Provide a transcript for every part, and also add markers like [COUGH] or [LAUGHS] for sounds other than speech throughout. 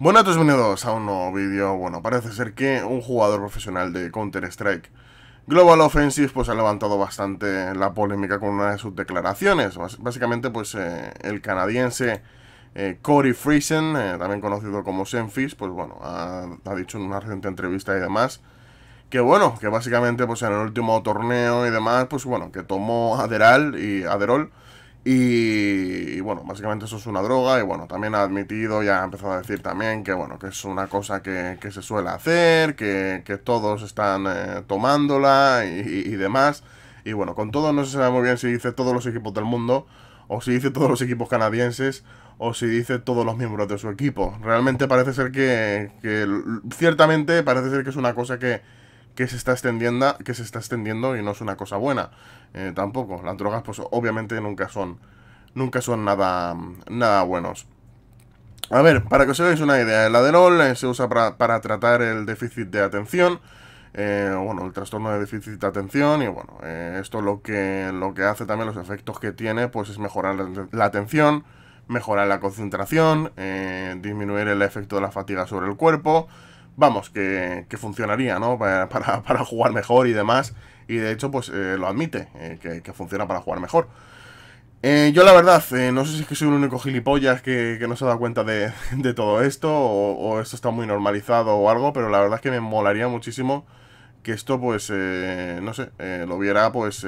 Bueno, todos bienvenidos a un nuevo vídeo. Bueno, parece ser que un jugador profesional de Counter-Strike Global Offensive pues ha levantado bastante la polémica con una de sus declaraciones. Básicamente pues eh, el canadiense Cody eh, Corey Friesen, eh, también conocido como Senfis, pues bueno, ha, dicho en una reciente entrevista y demás que bueno, que básicamente pues en el último torneo y demás, pues bueno, que tomó Aderal y Aderol y, bueno, básicamente eso es una droga y bueno, también ha admitido y ha empezado a decir también que bueno, que es una cosa que, que se suele hacer, que, todos están eh, tomándola y, demás. Y bueno, con todo no se sabe muy bien si dice todos los equipos del mundo o si dice todos los equipos canadienses o si dice todos los miembros de su equipo. Realmente parece ser que, que ciertamente parece ser que es una cosa que que se está extendiendo, que se está extendiendo y no es una cosa buena. Eh, tampoco. Las drogas, pues obviamente nunca son. Nunca son nada. nada buenos. A ver, para que os hagáis una idea, el aderol eh, se usa para, tratar el déficit de atención. Eh, bueno, el trastorno de déficit de atención. Y bueno, esto lo que, lo que hace también, los efectos que tiene, pues es mejorar la atención, mejorar la concentración, disminuir el efecto de la fatiga sobre el cuerpo vamos, que, que funcionaría, ¿no? Para, [LAUGHS] para, jugar mejor y demás. Y de hecho, pues eh, lo admite, eh, que, funciona para jugar mejor. Eh, yo la verdad, no sé si es que soy el único gilipollas que, no se ha da dado cuenta [LAUGHS] de, todo esto, o, esto está muy normalizado o algo, pero la verdad es que me molaría muchísimo que esto, pues, no sé, lo viera, pues,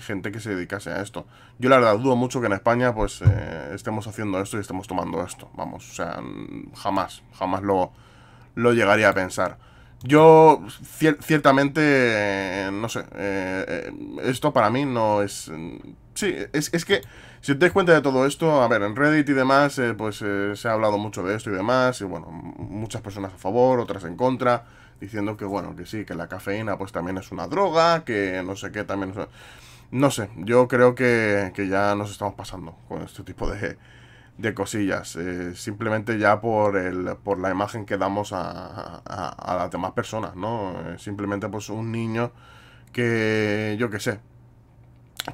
gente que se dedicase a esto. Yo la verdad dudo mucho que en España, pues, estemos haciendo esto y estemos tomando esto, vamos, o sea, jamás, jamás lo, lo llegaría a pensar. Yo ciertamente, eh, no sé, eh, eh, esto para mí no es... Mm, sí, es, que si te das cuenta de todo esto, a ver, en Reddit y demás, pues se ha hablado mucho de esto y demás, y bueno, muchas personas a favor, otras en contra, diciendo que bueno, que sí, que la cafeína pues también es una droga, que no sé qué también No sé, yo creo que, que ya nos estamos pasando con este tipo de, de cosillas, eh, simplemente ya por, el, por la imagen que damos a, a, las demás personas, ¿no? Eh, simplemente pues un niño que, yo que sé,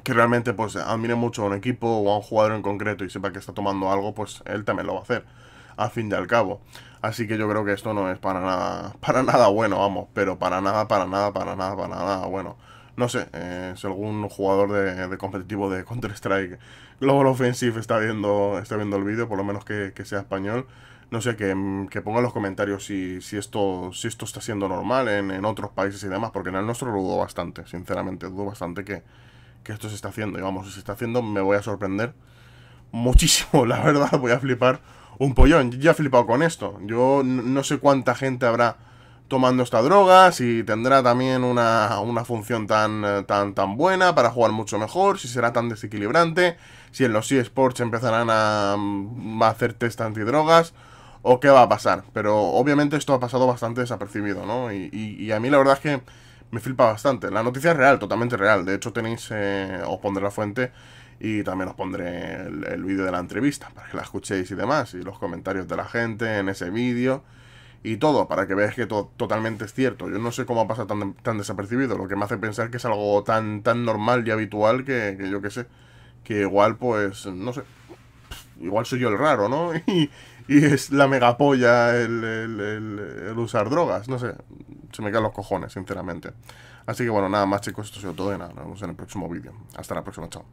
que realmente pues admire mucho a un equipo o a un jugador en concreto y sepa que está tomando algo, pues él también lo va a hacer, a fin de al cabo. Así que yo creo que esto no es para nada, [LAUGHS] para nada bueno, vamos, pero para nada, para nada, para nada, para nada bueno no sé, eh, si algún jugador de, competitivo de Counter-Strike Global Offensive está viendo, está viendo el vídeo, por lo menos que, sea español, no sé, que, ponga en los comentarios si, esto, si esto está siendo normal en, otros países y demás, porque en el nuestro lo dudo bastante, sinceramente, dudo bastante que, que esto se está haciendo. Y vamos, si se está haciendo me voy a sorprender muchísimo, [LAUGHS] la verdad, voy a flipar un pollón. Ya he flipado con esto. Yo no sé cuánta gente habrá tomando esta droga, si tendrá también una, función tan, eh, tan, tan buena para jugar mucho mejor, si será tan desequilibrante, si en los eSports empezarán mm, a, hacer test antidrogas, o qué va a pasar. Pero obviamente esto ha pasado bastante desapercibido, ¿no? Y, y, a mí la verdad es que me filpa bastante. La noticia es real, totalmente real. De hecho tenéis, eh, os pondré la fuente y también os pondré el vídeo de la entrevista para que la escuchéis y demás, y los comentarios de la gente en ese vídeo y todo, para que veas que todo totalmente es cierto. Yo no sé cómo ha pasado tan, tan, desapercibido, lo que me hace pensar que es algo tan, tan normal y habitual que, yo qué sé, que igual pues, no sé, igual soy yo el raro, ¿no? [LAUGHS] Y, es la megapolla el, el, el, usar drogas, no sé, se me caen los cojones, sinceramente. Así que bueno, nada más chicos, esto ha sido todo y nada, nos vemos en el próximo vídeo. Hasta la próxima, chao.